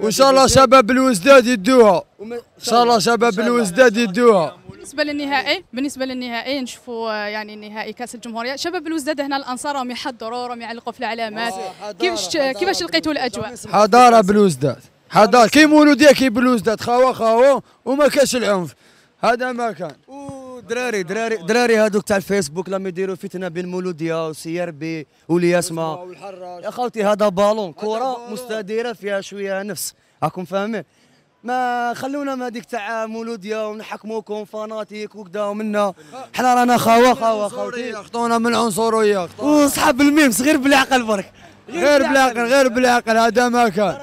وان شاء الله شباب الوزداد يدوها ان شاء الله شباب الوزداد يدوها بالنسبه للنهائي بالنسبه للنهائي نشوفوا آه، يعني نهائي كاس الجمهوريه شباب الوزداد هنا الانصار راهم يحضروا راهم يعلقوا في العلامات آه، كيفاش كيفاش لقيتوا الاجواء حضاره بالوزداد حضاره كي مولوديه كي بالوزداد خاوه خاوه وما كاش العنف هذا ما كان دراري دراري دراري هذوك تاع الفيسبوك لما يديروا فتنه بين مولوديه وسي ار بي والياسما يا خوتي هذا بالون كره مستديره فيها شويه نفس راكم فاهمين ما خلونا من هذيك تاع مولوديه ونحكموكم فاناتيك وكذا ومنا حنا رانا خاوه خاوه خوتي خطونا من العنصريه وصحاب الميمس غير بالعقل برك غير بالعقل غير بالعقل هذا ما كان